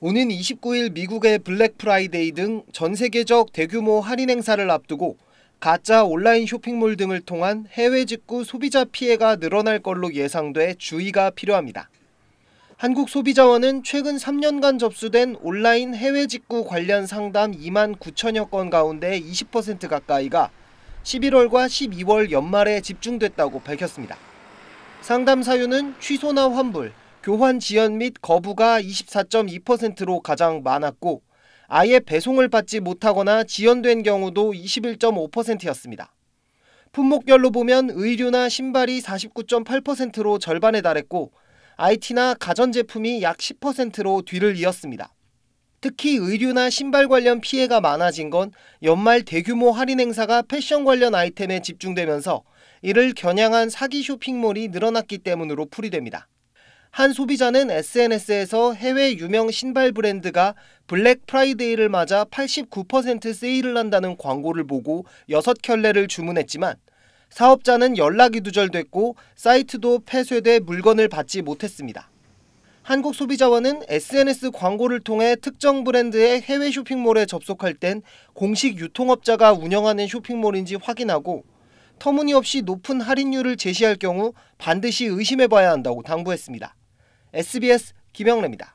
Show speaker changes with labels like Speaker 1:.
Speaker 1: 오는 29일 미국의 블랙 프라이데이 등 전 세계적 대규모 할인 행사를 앞두고 가짜 온라인 쇼핑몰 등을 통한 해외 직구 소비자 피해가 늘어날 걸로 예상돼 주의가 필요합니다. 한국소비자원은 최근 3년간 접수된 온라인 해외 직구 관련 상담 2만 9천여 건 가운데 20% 가까이가 11월과 12월 연말에 집중됐다고 밝혔습니다. 상담 사유는 취소나 환불, 교환 지연 및 거부가 24.2%로 가장 많았고 아예 배송을 받지 못하거나 지연된 경우도 21.5%였습니다. 품목별로 보면 의류나 신발이 49.8%로 절반에 달했고 IT나 가전제품이 약 10%로 뒤를 이었습니다. 특히 의류나 신발 관련 피해가 많아진 건 연말 대규모 할인 행사가 패션 관련 아이템에 집중되면서 이를 겨냥한 사기 쇼핑몰이 늘어났기 때문으로 풀이됩니다. 한 소비자는 SNS에서 해외 유명 신발 브랜드가 블랙 프라이데이를 맞아 89% 세일을 한다는 광고를 보고 6켤레를 주문했지만 사업자는 연락이 두절됐고 사이트도 폐쇄돼 물건을 받지 못했습니다. 한국소비자원은 SNS 광고를 통해 특정 브랜드의 해외 쇼핑몰에 접속할 땐 공식 유통업자가 운영하는 쇼핑몰인지 확인하고 터무니없이 높은 할인율을 제시할 경우 반드시 의심해봐야 한다고 당부했습니다. SBS 김영래입니다.